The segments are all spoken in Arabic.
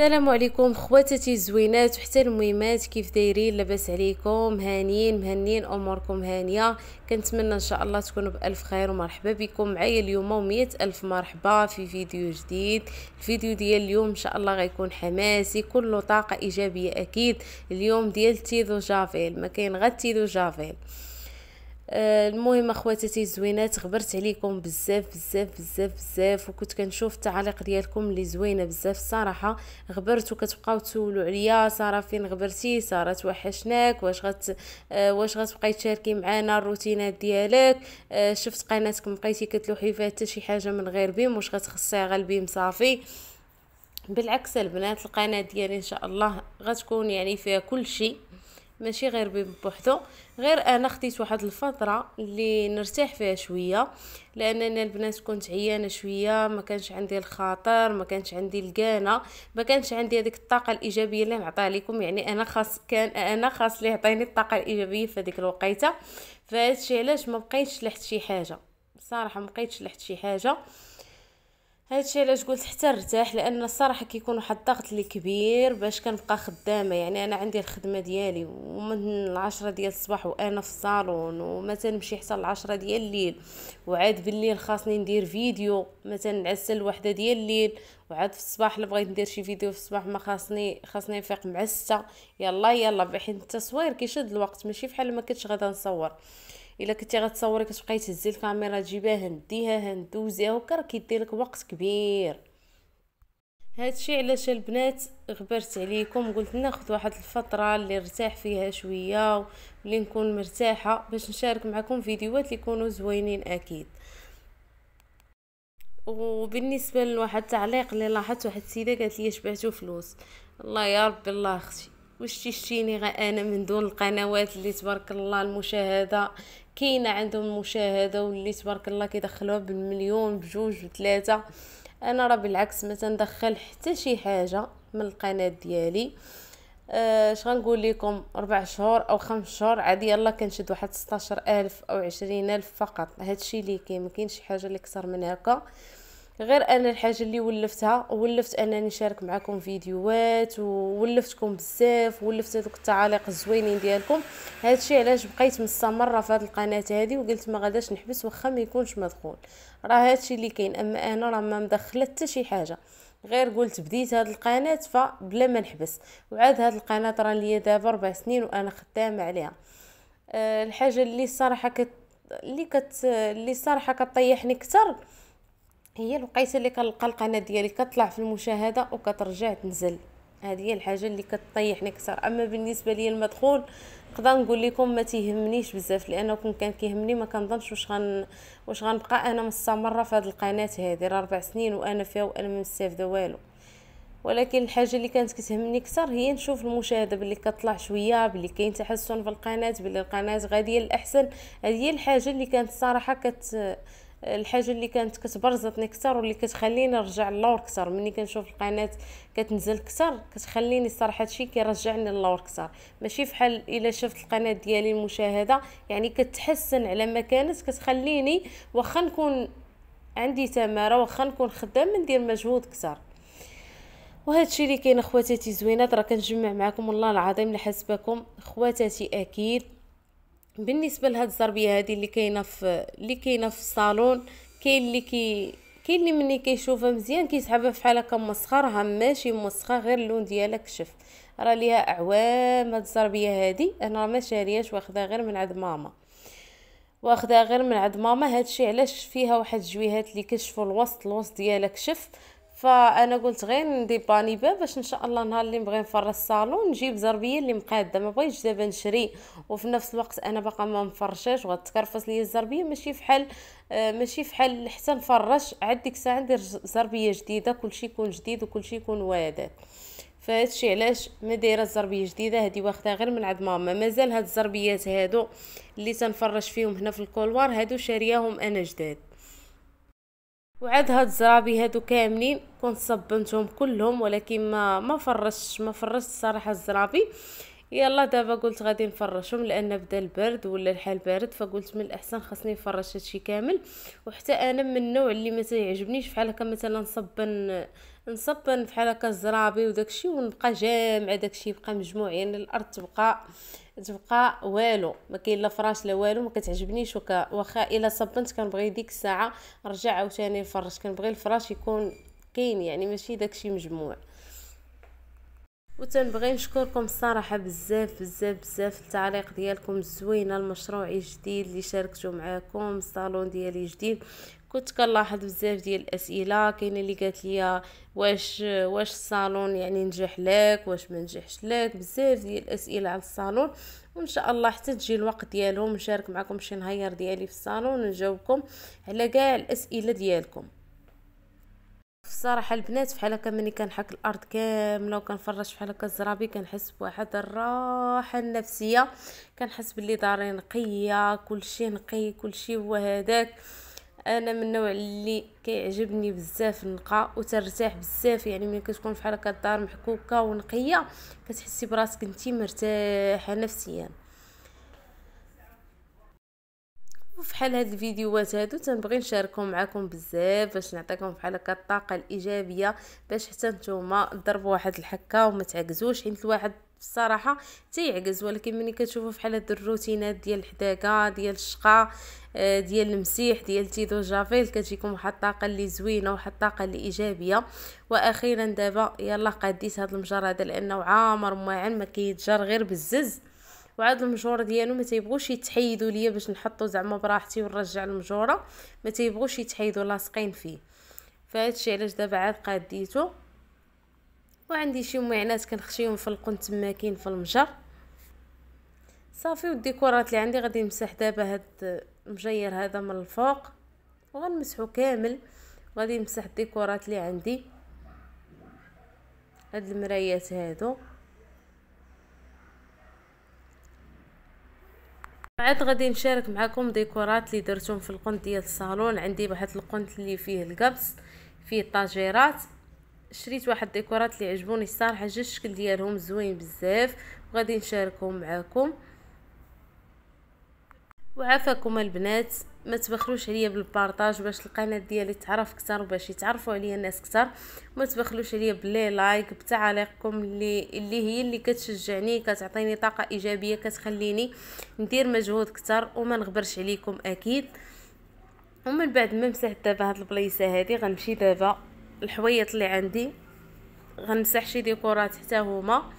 السلام عليكم خواتاتي الزوينات وحتى المهمات كيف دايرين لاباس عليكم هانيين مهنيين اموركم هانيه كنتمنى ان شاء الله تكونوا بالف خير ومرحبا بكم معايا اليوم و الف مرحبا في فيديو جديد الفيديو ديال اليوم ان شاء الله غيكون حماسي كله طاقه ايجابيه اكيد اليوم ديال تيدو جافيل ما كاين غير تيدو جافيل آه، المهم اخواتاتي الزوينات غبرت عليكم بزاف بزاف بزاف بزاف وكنت كنشوف التعاليق ديالكم اللي زوينه بزاف الصراحه غبرت وكتبقاو تسولوا عليا ساره فين غبرتي ساره توحشناك واش غت آه، واش غتبقاي تشاركي معنا الروتينات ديالك آه، شفت قناتك بقيتي كتلوحي فيها حتى شي حاجه من غير بيم واش غتخصيها غير بيم صافي بالعكس البنات القناه ديالي ان شاء الله غتكون يعني فيها كل شيء ماشي غير بوحدو غير انا خديت واحد الفتره اللي نرتاح فيها شويه انا البنات كنت عيانه شويه ما كانش عندي الخاطر ما كانش عندي القانه ما كانش عندي هذيك الطاقه الايجابيه اللي نعطيها لكم يعني انا خاص كان انا خاص اللي يعطيني الطاقه الايجابيه في هذيك الوقيته فهادشي علاش ما بقيتش لحت شي حاجه صراحه ما بقيتش لحت شي حاجه هادشي علاش قلت حتى نرتاح لان الصراحه كيكون واحد الضغط اللي كبير باش كنبقى خدامه يعني انا عندي الخدمه ديالي ومن العشرة ديال الصباح وانا في الصالون ومثلا نمشي حتى العشرة ديال الليل وعاد بالليل خاصني ندير فيديو مثلا نعسل الوحده ديال الليل وعاد في الصباح اللي بغيت ندير شي فيديو في الصباح ما خاصني خاصني نفيق مع 6 يلا يلا بحيث التصوير كيشد الوقت ماشي بحال ما كنتش غادا نصور الا كنتي غتصوري كتبقاي تهزي الكاميرا تجيبها هنديها هندوزيها هكا راه كيدير لك وقت كبير هادشي علاش البنات غبرت عليكم قلت ناخذ واحد الفتره اللي نرتاح فيها شويه واللي نكون مرتاحه باش نشارك معكم فيديوهات اللي يكونوا زوينين اكيد وبالنسبه لواحد التعليق اللي لاحظت واحد السيده قالت لي شبعتو فلوس الله يا ربي الله اختي واش تشتيني غا انا من دون القنوات اللي تبارك الله المشاهده كاينه عندهم المشاهده واللي تبارك الله كيدخلوها بالمليون بجوج بثلاثه انا راه بالعكس ما تندخل حتى شي حاجه من القناه ديالي أه، اش آه غنقول لكم ربع شهور او خمس شهور عادي يلا كنشد واحد 16 الف او 20 الف فقط هادشي اللي كاين ما كاينش حاجه اللي اكثر من هكا غير انا الحاجه اللي ولفتها ولفت انني نشارك معكم فيديوهات وولفتكم بزاف ولفت هذوك التعاليق الزوينين ديالكم هادشي علاش بقيت مستمره في هذه القناه هذه وقلت ما غاداش نحبس واخا ما يكونش مدخول راه هادشي اللي كاين اما انا راه ما مدخله حتى شي حاجه غير قلت بديت هذه القناه فبلا ما نحبس وعاد هذه القناه راه ليا دابا ربع سنين وانا خدامه عليها آه، الحاجه اللي الصراحه كت اللي كت اللي الصراحه كطيحني كتر هي الوقيته اللي كنلقى القناه ديالي كطلع في المشاهده وكترجع تنزل هذه هي الحاجه اللي كطيحني اكثر اما بالنسبه لي المدخول نقدر نقول لكم ما تيهمنيش بزاف لانه كون كان كيهمني ما كنظنش واش غن واش غنبقى انا مستمره في هذه القناه هذه راه اربع سنين وانا فيها وانا ما مستافده والو ولكن الحاجه اللي كانت كتهمني اكثر هي نشوف المشاهده باللي كطلع شويه باللي كاين تحسن في القناه باللي القناه غاديه للاحسن هذه هي الحاجه اللي كانت الصراحه كت الحاجه اللي كانت كتبرزطني كثر واللي كتخليني نرجع للور كثر ملي كنشوف القناه كتنزل كثر كتخليني الصراحه هادشي كيرجعني للور كثر ماشي فحال الا شفت القناه ديالي المشاهده يعني كتحسن على ما كانت كتخليني واخا نكون عندي تماره واخا نكون خدام ندير مجهود كثر وهادشي اللي كاين اخواتاتي زوينات راه كنجمع معكم والله العظيم لحسبكم اخواتاتي اكيد بالنسبه لهاد الزربيه هذه اللي كاينه في اللي كاينه في الصالون كاين اللي كي كاين اللي ملي كيشوفها مزيان كيسحبها فحال هكا مسخرها ماشي مسخر غير اللون ديالها كشف راه ليها اعوام هاد الزربيه هادي انا ما شارياش واخداها غير من عند ماما واخداها غير من عند ماما هادشي علاش فيها واحد الجويهات اللي كشفوا الوسط الوسط ديالها كشف فانا قلت غير باني با باش ان شاء الله نهار اللي نبغي نفرش الصالون نجيب زربيه اللي مقاده ما بغيتش دابا نشري وفي نفس الوقت انا باقا ما مفرشاش وغتكرفس ليا الزربيه ماشي فحال آه، ماشي فحال حتى نفرش عاد ديك الساعه ندير زربيه جديده كلشي يكون جديد وكلشي يكون وادات فهادشي علاش ما دايره الزربيه جديده هادي واخده غير من عند ماما مازال هاد الزربيات هادو اللي تنفرش فيهم هنا في الكولوار هادو شارياهم انا جداد وعاد هاد الزرابي هادو كاملين كنت صبنتهم كلهم ولكن ما ما فرش ما فرشت الصراحه الزرابي يلا دابا قلت غادي نفرشهم لان بدا البرد ولا الحال بارد فقلت من الاحسن خاصني نفرش هادشي كامل وحتى انا من النوع اللي ما تيعجبنيش بحال هكا مثلا نصبن نصبن بحال هكا الزرابي وداكشي ونبقى جامع داكشي يبقى مجموع يعني الارض تبقى تبقى والو ما كاين لا فراش لا والو ما كتعجبنيش وكا واخا الا صبنت كنبغي ديك الساعه نرجع عاوتاني نفرج كنبغي الفراش يكون كاين يعني ماشي داكشي مجموع وتنبغي نشكركم الصراحه بزاف بزاف بزاف التعليق ديالكم الزوينه المشروع الجديد اللي شاركتو معاكم الصالون ديالي جديد كنت كنلاحظ بزاف ديال الاسئله كاينه اللي قالت لي واش واش الصالون يعني نجح لك واش ما نجحش لك بزاف ديال الاسئله على الصالون وان شاء الله حتى تجي الوقت ديالهم نشارك معكم شي نهار ديالي في الصالون ونجاوبكم على كاع الاسئله ديالكم الصراحه البنات فحال هكا ملي كنحك الارض كامله وكنفرش فحال هكا الزرابي كنحس بواحد الراحه النفسيه كنحس باللي داري نقيه كلشي نقي كلشي هو هذاك انا من النوع اللي كيعجبني بزاف النقاء وترتاح بزاف يعني ملي كتكون فحال هكا الدار محكوكه ونقيه كتحسي براسك انت مرتاحه نفسيا وفحال هاد الفيديوهات هادو تنبغي نشاركهم معكم بزاف باش نعطيكم بحال هكا الطاقه الايجابيه باش حتى نتوما تضربوا واحد الحكه وما تعكزوش حيت الواحد الصراحة تيعكز ولكن ملي كتشوفوا فحال هاد الروتينات ديال الحداكة ديال الشقه آه، ديال المسيح ديال تيدو جافيل كتجيكم واحد الطاقه اللي زوينه واحد الطاقه اللي ايجابيه واخيرا دابا يلا قديت هاد المجر هذا لانه عامر عن ما كيتجر غير بالزز وعاد المجور ديالو ما تيبغوش يتحيدوا ليا باش نحطو زعما براحتي ونرجع المجوره ما تيبغوش يتحيدوا لاصقين فيه فهادشي علاش دابا عاد قاديتو وعندي شي معنات كنخشيهم في القن كاين في المجر صافي والديكورات اللي عندي غادي نمسح دابا هاد المجير هذا من الفوق وغنمسحو كامل غادي نمسح الديكورات اللي عندي هاد المرايات هادو بعد غادي نشارك معكم ديكورات اللي درتهم في القنت ديال الصالون عندي واحد القنت اللي فيه القبس فيه الطاجيرات شريت واحد ديكورات اللي عجبوني الصراحه جا الشكل ديالهم زوين بزاف وغادي نشاركهم معاكم وعافاكم البنات ما تبخلوش عليا بالبارطاج باش القناه ديالي تعرف اكثر وباش يتعرفوا عليا الناس اكثر ما تبخلوش عليا باللي لايك بتعاليقكم اللي اللي هي اللي كتشجعني كتعطيني طاقه ايجابيه كتخليني ندير مجهود اكثر وما نغبرش عليكم اكيد ومن بعد ما مسحت دابا هاد البلايصه هادي غنمشي دابا الحويط اللي عندي غنمسح شي ديكورات حتى هما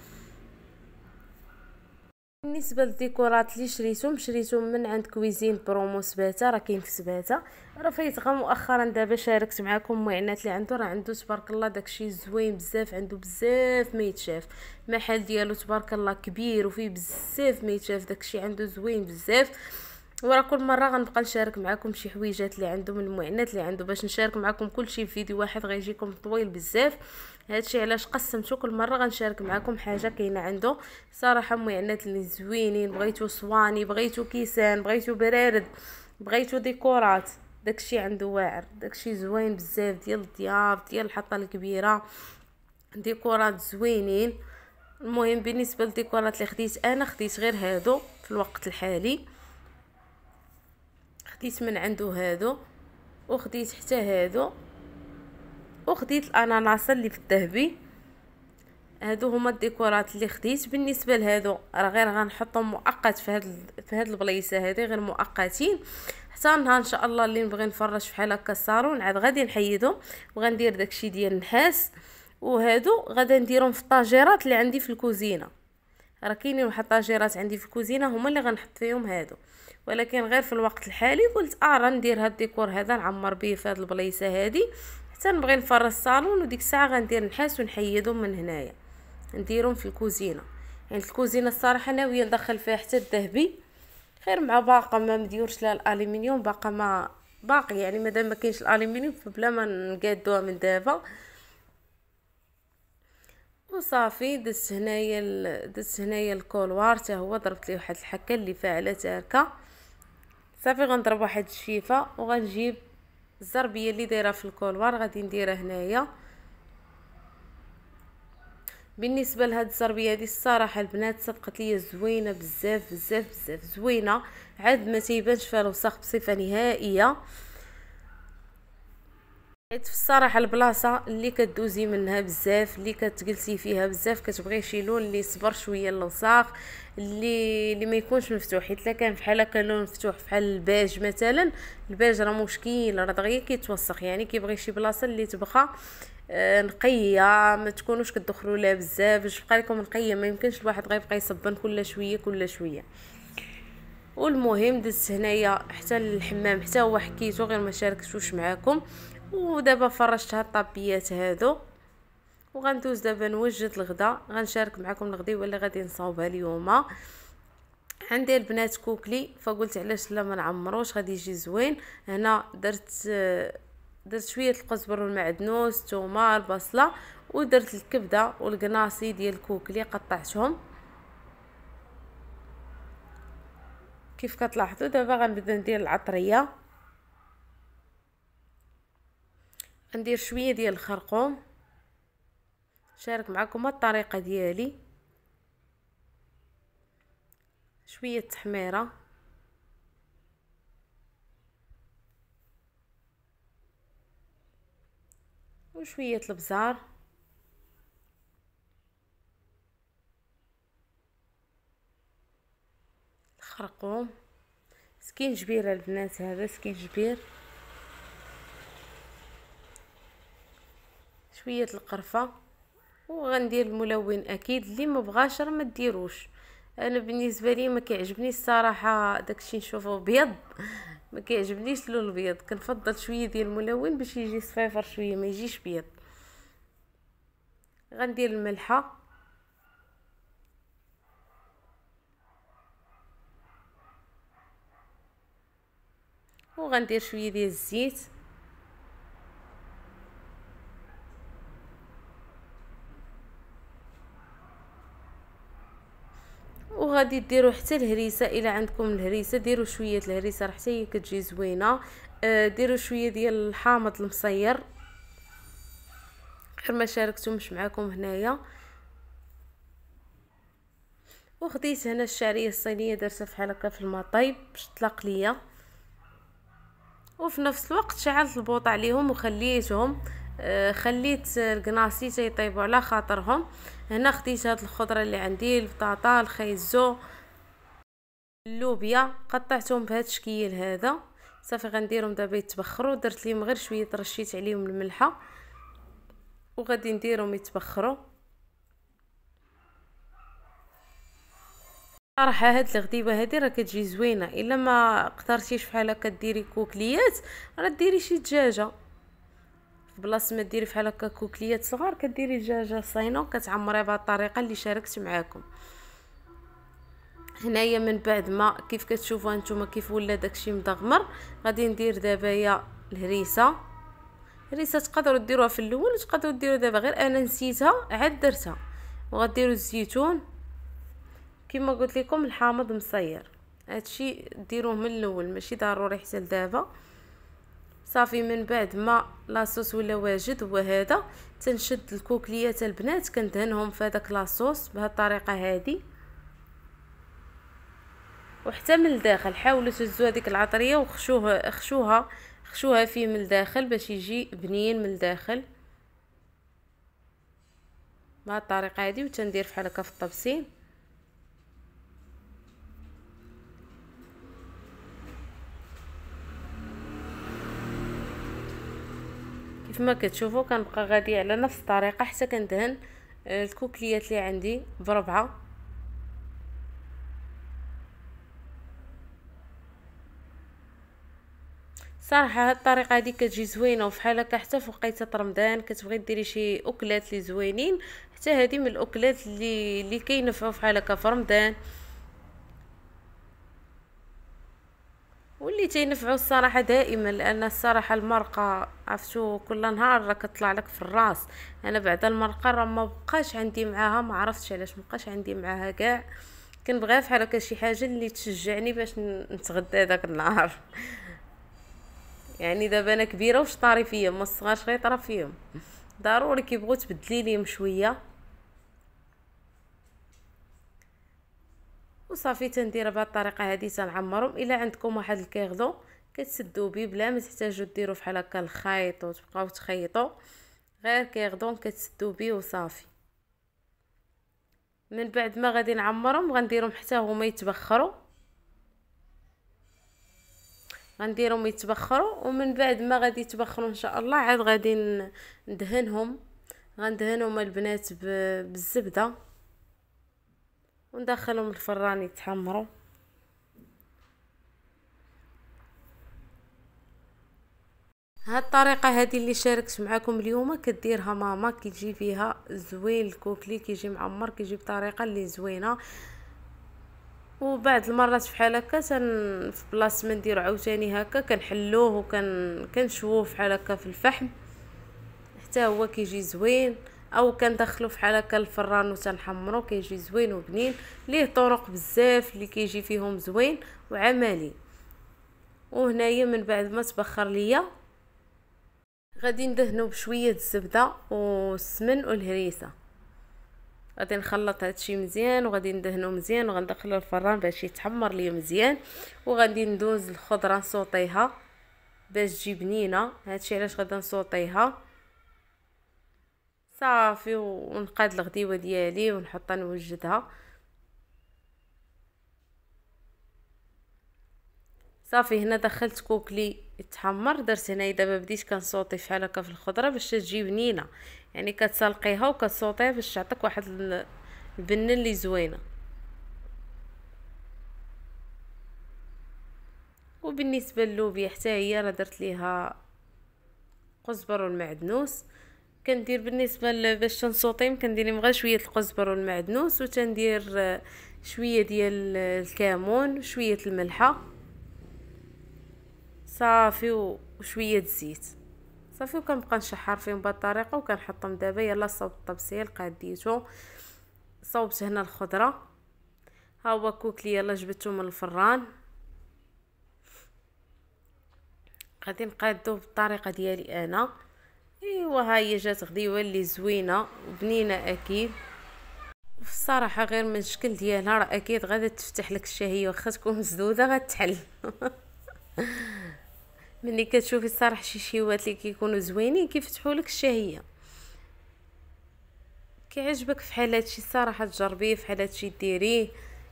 بالنسبه للديكورات اللي شريتهم شريتهم من عند كويزين برومو سباته راه كاين في سباته راه فايت غا مؤخرا دابا شاركت معكم المعينات اللي عنده راه عنده تبارك الله داكشي زوين بزاف عنده بزاف ما يتشاف المحل ديالو تبارك الله كبير وفيه بزاف ما يتشاف داكشي عنده زوين بزاف ورا كل مره غنبقى نشارك معكم شي حويجات اللي عندهم المعنات اللي عنده باش نشارك معكم كلشي في فيديو واحد غيجيكم طويل بزاف هادشي علاش قسمتو كل مره غنشارك معكم حاجه كاينه عنده صراحه المعنات اللي زوينين بغيتو صواني بغيتو كيسان بغيتو برارد بغيتو ديكورات داكشي عنده واعر داكشي زوين بزاف ديال الضياف ديال الحطه الكبيره ديكورات زوينين المهم بالنسبه للديكورات اللي خديت انا خديت غير هادو في الوقت الحالي خديت من عنده هادو وخديت حتى هادو وخديت الاناناس اللي في الذهبي هادو هما الديكورات اللي خديت بالنسبه لهادو راه غير غنحطهم مؤقت في هاد في هاد البلايصه هادي غير مؤقتين حتى نهار ان شاء الله اللي نبغي نفرش بحال هكا الصالون عاد غادي نحيدهم وغندير داكشي ديال النحاس وهادو غادي نديرهم في الطاجيرات اللي عندي في الكوزينه راه كاينين واحد الطاجيرات عندي في الكوزينه هما اللي غنحط فيهم هادو ولكن غير في الوقت الحالي قلت اه راه ندير هاد الديكور هذا نعمر به في هاد البلايصه هادي حتى نبغي نفرش الصالون وديك الساعه غندير نحاس ونحيدهم من هنايا نديرهم في الكوزينه يعني الكوزينه الصراحه ناويه ندخل فيها حتى الذهبي غير مع باقه ما مديورش لها الالومنيوم باقه ما باقي يعني مادام ما كاينش الالومنيوم فبلا ما نقادوها من دابا وصافي دزت هنايا دزت هنايا الكولوار حتى هو ضربت ليه واحد الحكه اللي فاعله تاركه صافي غنضرب واحد الشيفه وغنجيب الزربيه اللي دايره في الكولوار غادي نديرها هنايا بالنسبه لهاد الزربيه هذه الصراحه البنات صدقت لي زوينه بزاف بزاف بزاف زوينه عاد ما تيبانش فيها الوسخ بصفه نهائيه حيت في الصراحه البلاصه اللي كدوزي منها بزاف اللي كتجلسي فيها بزاف كتبغي شي لون اللي صبر شويه اللصاق اللي اللي ما يكونش مفتوح حيت الا كان بحال هكا لون مفتوح بحال الباج مثلا الباج راه مشكل راه دغيا كيتوسخ يعني كيبغي شي بلاصه اللي تبقى آه، نقيه ما تكونوش كتدخلوا لها بزاف باش تبقى لكم نقيه ما يمكنش الواحد غيبقى يصبن كل شويه كل شويه والمهم دزت هنايا حتى الحمام حتى هو حكيتو غير ما شاركتوش معاكم ودابا فرشت هاد الطابيات هادو وغندوز دابا نوجد الغدا غنشارك معكم الغدي ولا غادي نصاوبها اليوم عندي البنات كوكلي فقلت علاش لا ما نعمروش غادي يجي زوين هنا درت درت شويه القزبر والمعدنوس الثومه البصله ودرت الكبده والقناصي ديال الكوكلي قطعتهم كيف كتلاحظوا دابا غنبدا ندير العطريه ندير شويه ديال الخرقوم شارك معكم الطريقه ديالي شويه تحميره وشويه البزار الخرقوم جبير البنات هذا جبير شويه القرفه وغندير الملون اكيد اللي ما بغاش راه ما ديروش انا بالنسبه لي ما كيعجبنيش الصراحه داكشي نشوفه ابيض ما كيعجبنيش اللون الابيض كنفضل شويه ديال الملون باش يجي صفيفر شويه ما يجيش بيض غندير الملحه وغندير شويه ديال الزيت وغادي ديروا حتى الهريسه الا عندكم الهريسه ديروا شويه الهريسه راه حتى هي كتجي زوينه آه، ديروا شويه ديال الحامض المصير غير ما شاركتهمش معكم هنايا وخديت هنا الشعريه الصينيه درتها فحال هكا في المطيب طايب باش تطلق ليا وفي نفس الوقت شعلت البوط عليهم وخليتهم آه، خليت القناصيت يطيبوا على خاطرهم هنا خديت هاد الخضره اللي عندي البطاطا الخيزو اللوبيا قطعتهم بهذا الشكل هذا صافي غنديرهم دابا يتبخروا درت لهم غير شويه رشيت عليهم الملحه وغادي نديرهم يتبخروا صراحه هاد الغديبه هادي راه كتجي زوينه الا ما قدرتيش بحال هكا ديري كوكليات راه ديري شي دجاجه بلاصه ما ديري بحال هكا كوكليات صغار كديري دجاجه صينه كتعمريها بهذه الطريقه اللي شاركت معاكم هنايا من بعد ما كيف كتشوفوا نتوما كيف ولا داكشي مدغمر غادي ندير دابا يا الهريسه الهريسه تقدروا ديروها في الاول تقدروا ديروا دابا غير انا نسيتها عاد درتها وغديروا الزيتون كما قلت لكم الحامض مصير هادشي ديروه من الاول ماشي ضروري حتى لدابا صافي من بعد ما لاصوص ولا واجد هو هذا تنشد الكوكليات البنات كندهنهم في هذاك لاصوص بهذه الطريقه هذه وحتى من الداخل حاولوا تهزوا هذيك العطريه وخشوها خشوها خشوها فيه من الداخل باش يجي بنين من الداخل بهذه الطريقه هذه وتندير فحال هكا في الطبسين كيف ما كتشوفوا كنبقى غادي على نفس الطريقه حتى كندهن آه، الكوكليات اللي عندي بربعه صراحه هاد الطريقه هادي كتجي زوينه وفحال هكا حتى في رمضان كتبغي ديري شي اكلات اللي زوينين حتى هادي من الاكلات اللي اللي كاينه فحال هكا في رمضان واللي تينفعو الصراحة دائما لأن الصراحة المرقة عرفتو كل نهار راه كطلع لك في الراس أنا بعد المرقة راه ما بقاش عندي معاها ما عرفتش علاش ما بقاش عندي معاها كاع كنبغيها فحال هكا شي حاجة اللي تشجعني باش نتغدى داك النهار يعني دابا انا كبيره وشطاري فيا ما الصغار شغيطره فيهم ضروري كيبغوا تبدلي ليهم شويه وصافي تنديرها بهاد الطريقه هادي تنعمرهم الا عندكم واحد الكيغدو كتسدو بيه بلا ما تحتاجو ديرو بحال هكا الخيط وتبقاو تخيطو غير كيغدون كتسدو بيه وصافي من بعد ما غادي نعمرهم غنديرهم حتى هما يتبخروا غنديرهم يتبخروا ومن بعد ما غادي يتبخروا ان شاء الله عاد غادي ندهنهم غندهنهم البنات بالزبده وندخلهم الفران يتحمروا هاد الطريقه هادي اللي شاركت معكم اليوم كديرها ماما كيجي فيها زوين الكوكلي كيجي معمر كيجي بطريقه اللي زوينه وبعد المرات فحال هكا تن في بلاصه ما نديرو عاوتاني هكا كنحلوه وكن فحال هكا في الفحم حتى هو كيجي زوين او كندخلو فحال هكا الفران وتنحمرو كيجي زوين وبنين ليه طرق بزاف اللي كيجي فيهم زوين وعملي وهنايا من بعد ما تبخر ليا غادي ندهنو بشويه الزبده والسمن والهريسه غادي نخلط هادشي مزيان وغادي ندهنو مزيان وغندخلو الفران باش يتحمر لي مزيان وغادي ندوز الخضره نسوطيها باش تجي بنينه هادشي علاش غادي نسوطيها صافي ونقاد الغديوه ديالي ونحطها نوجدها صافي هنا دخلت كوكلي يتحمر درت هنايا دابا بديت كنصوتي فحال هكا في الخضره باش تجي بنينه يعني كتسلقيها وكتصوطيها باش تعطيك واحد البنه اللي زوينه وبالنسبه للوبيا حتى هي راه درت ليها قزبر والمعدنوس كندير بالنسبه باش تنصوطيم كندير لهم غير شويه القزبر والمعدنوس وتندير آه، شويه ديال الكمون شويه الملحه صافي وشويه الزيت صافي وكنبقى نشحر فيهم بهاد الطريقه وكنحطهم دابا يلا صوبت الطبسيل قديتو صوبت هنا الخضره ها هو كوكلي يلا جبدته من الفران غادي نقادو بالطريقه ديالي انا ايوا هاي جات غديوه اللي زوينه وبنينه اكيد وفي الصراحه غير من الشكل ديالها راه اكيد غادا تفتح لك الشهيه واخا تكون مسدوده غتحل ملي كتشوفي الصراحه شي شيوات اللي كيكونوا زوينين كيفتحوا لك الشهيه كيعجبك فحال هادشي الصراحه تجربيه فحال هادشي ديريه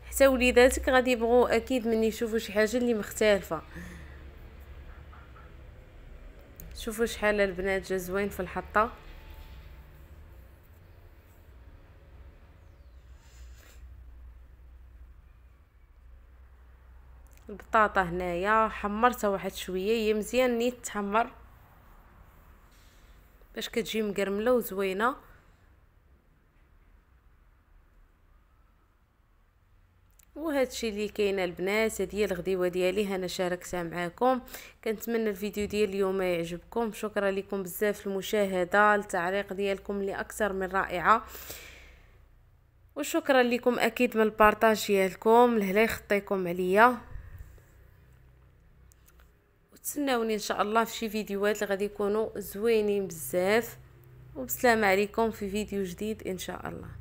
حتى وليداتك غادي يبغوا اكيد من يشوفوا شي حاجه اللي مختلفه شوفوا شحال البنات جا زوين في الحطه البطاطا هنايا حمرتها واحد شويه هي مزيان نيت تحمر باش كتجي مقرمله وزوينه وهذا الشيء اللي كاين البنات هذه هي الغديوه ديالي انا شاركتها معكم كنتمنى الفيديو ديال اليوم يعجبكم شكرا لكم بزاف المشاهده التعليق ديالكم اللي اكثر من رائعه وشكرا لكم اكيد من البارطاج ديالكم لهلا يخطيكم عليا وتسناوني ان شاء الله في شي فيديوهات اللي غادي يكونوا زوينين بزاف وبسلامه عليكم في فيديو جديد ان شاء الله